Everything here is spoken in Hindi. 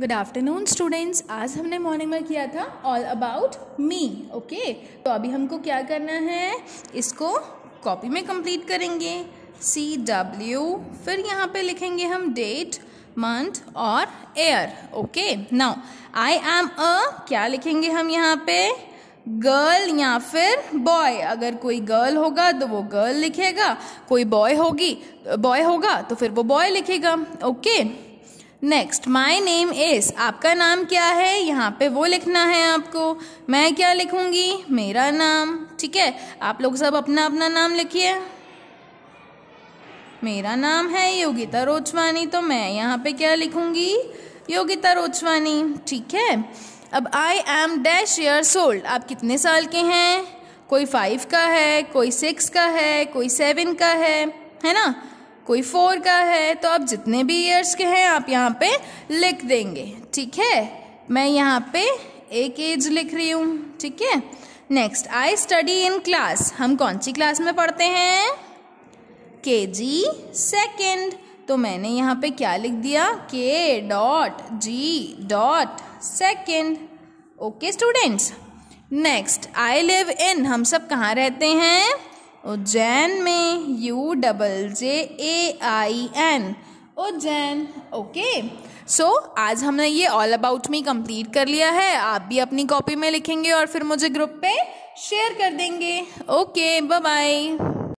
गुड आफ्टरनून स्टूडेंट्स आज हमने मॉर्निंग में किया था ऑल अबाउट मी ओके तो अभी हमको क्या करना है इसको कॉपी में कंप्लीट करेंगे सी डब्ल्यू फिर यहाँ पे लिखेंगे हम डेट मंथ और year okay now I am a क्या लिखेंगे हम यहाँ पे गर्ल या फिर बॉय अगर कोई गर्ल होगा तो वो गर्ल लिखेगा कोई बॉय होगी बॉय होगा तो फिर वो बॉय लिखेगा okay okay? Next my name is आपका नाम क्या है यहाँ पे वो लिखना है आपको मैं क्या लिखूंगी मेरा नाम ठीक है आप लोग सब अपना अपना नाम लिखिए मेरा नाम है योगिता रोचवानी तो मैं यहाँ पे क्या लिखूंगी योगिता रोचवानी ठीक है अब I am dash years old आप कितने साल के हैं कोई फाइव का है कोई सिक्स का है कोई सेवन का है है ना कोई फोर का है तो आप जितने भी ईयर्स के हैं आप यहाँ पे लिख देंगे ठीक है मैं यहाँ पे एक एज लिख रही हूँ ठीक है next I study in class हम कौन सी क्लास में पढ़ते हैं के जी सेकेंड तो मैंने यहाँ पे क्या लिख दिया K dot G dot second okay students next I live in हम सब कहाँ रहते हैं उज्जैन में U double J A I N Ujjain okay so so, आज हमने ये ऑल अबाउट मी कंप्लीट कर लिया है आप भी अपनी कॉपी में लिखेंगे और फिर मुझे ग्रुप पे शेयर कर देंगे ओके बाय बाय